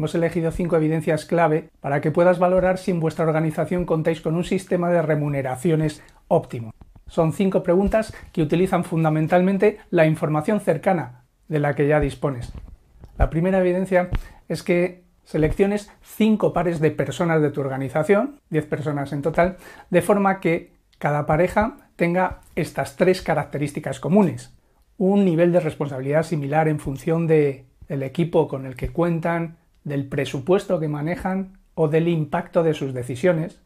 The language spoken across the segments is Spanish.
Hemos elegido cinco evidencias clave para que puedas valorar si en vuestra organización contáis con un sistema de remuneraciones óptimo. Son cinco preguntas que utilizan fundamentalmente la información cercana de la que ya dispones. La primera evidencia es que selecciones cinco pares de personas de tu organización, 10 personas en total, de forma que cada pareja tenga estas tres características comunes. Un nivel de responsabilidad similar en función del el equipo con el que cuentan, del presupuesto que manejan o del impacto de sus decisiones.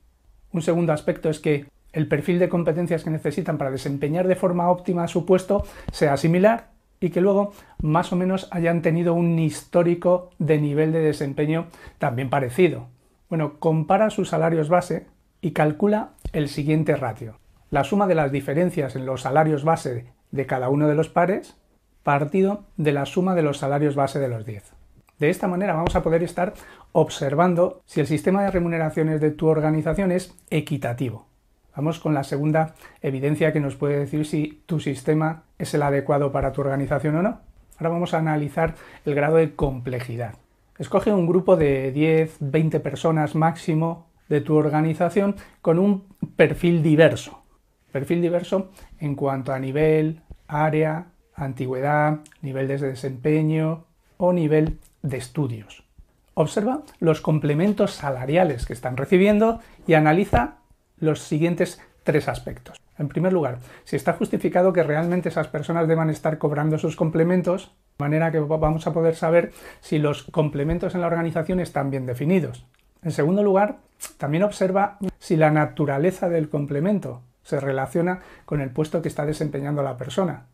Un segundo aspecto es que el perfil de competencias que necesitan para desempeñar de forma óptima su puesto sea similar y que luego más o menos hayan tenido un histórico de nivel de desempeño también parecido. Bueno, compara sus salarios base y calcula el siguiente ratio. La suma de las diferencias en los salarios base de cada uno de los pares partido de la suma de los salarios base de los 10. De esta manera vamos a poder estar observando si el sistema de remuneraciones de tu organización es equitativo. Vamos con la segunda evidencia que nos puede decir si tu sistema es el adecuado para tu organización o no. Ahora vamos a analizar el grado de complejidad. Escoge un grupo de 10, 20 personas máximo de tu organización con un perfil diverso. Perfil diverso en cuanto a nivel, área, antigüedad, nivel de desempeño o nivel de estudios. Observa los complementos salariales que están recibiendo y analiza los siguientes tres aspectos. En primer lugar, si está justificado que realmente esas personas deban estar cobrando sus complementos, de manera que vamos a poder saber si los complementos en la organización están bien definidos. En segundo lugar, también observa si la naturaleza del complemento se relaciona con el puesto que está desempeñando la persona.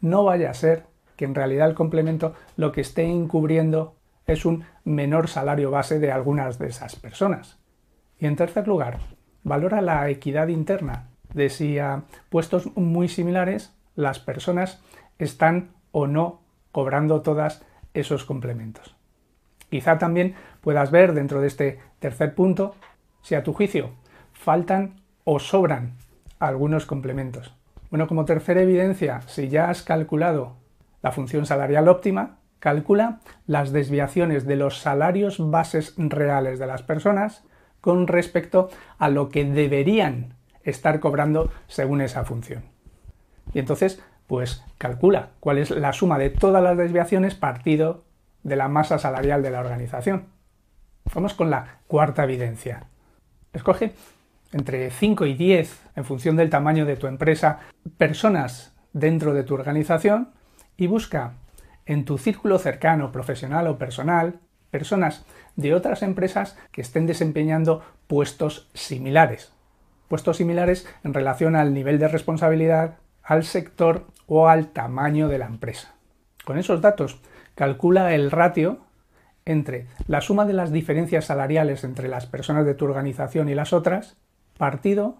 No vaya a ser en realidad el complemento lo que esté encubriendo es un menor salario base de algunas de esas personas. Y en tercer lugar, valora la equidad interna de si a puestos muy similares las personas están o no cobrando todas esos complementos. Quizá también puedas ver dentro de este tercer punto si a tu juicio faltan o sobran algunos complementos. Bueno, como tercera evidencia, si ya has calculado la función salarial óptima calcula las desviaciones de los salarios bases reales de las personas con respecto a lo que deberían estar cobrando según esa función. Y entonces, pues calcula cuál es la suma de todas las desviaciones partido de la masa salarial de la organización. Vamos con la cuarta evidencia. Escoge entre 5 y 10, en función del tamaño de tu empresa, personas dentro de tu organización y busca en tu círculo cercano, profesional o personal, personas de otras empresas que estén desempeñando puestos similares. Puestos similares en relación al nivel de responsabilidad, al sector o al tamaño de la empresa. Con esos datos, calcula el ratio entre la suma de las diferencias salariales entre las personas de tu organización y las otras, partido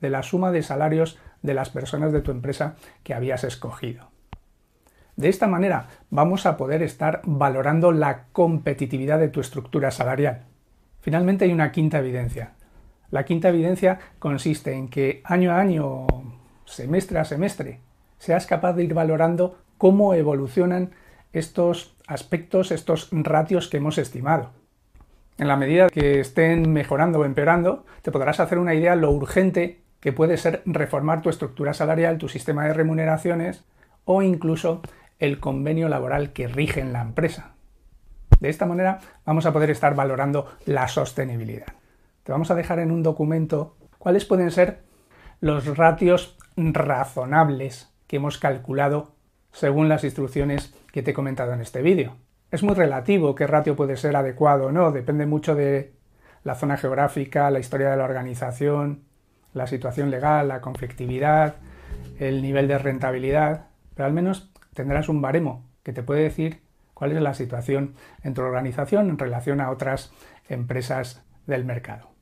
de la suma de salarios de las personas de tu empresa que habías escogido. De esta manera vamos a poder estar valorando la competitividad de tu estructura salarial. Finalmente hay una quinta evidencia. La quinta evidencia consiste en que año a año, semestre a semestre, seas capaz de ir valorando cómo evolucionan estos aspectos, estos ratios que hemos estimado. En la medida que estén mejorando o empeorando, te podrás hacer una idea lo urgente que puede ser reformar tu estructura salarial, tu sistema de remuneraciones o incluso el convenio laboral que rige en la empresa. De esta manera vamos a poder estar valorando la sostenibilidad. Te vamos a dejar en un documento cuáles pueden ser los ratios razonables que hemos calculado según las instrucciones que te he comentado en este vídeo. Es muy relativo qué ratio puede ser adecuado o no, depende mucho de la zona geográfica, la historia de la organización, la situación legal, la conflictividad, el nivel de rentabilidad, pero al menos tendrás un baremo que te puede decir cuál es la situación en tu organización en relación a otras empresas del mercado.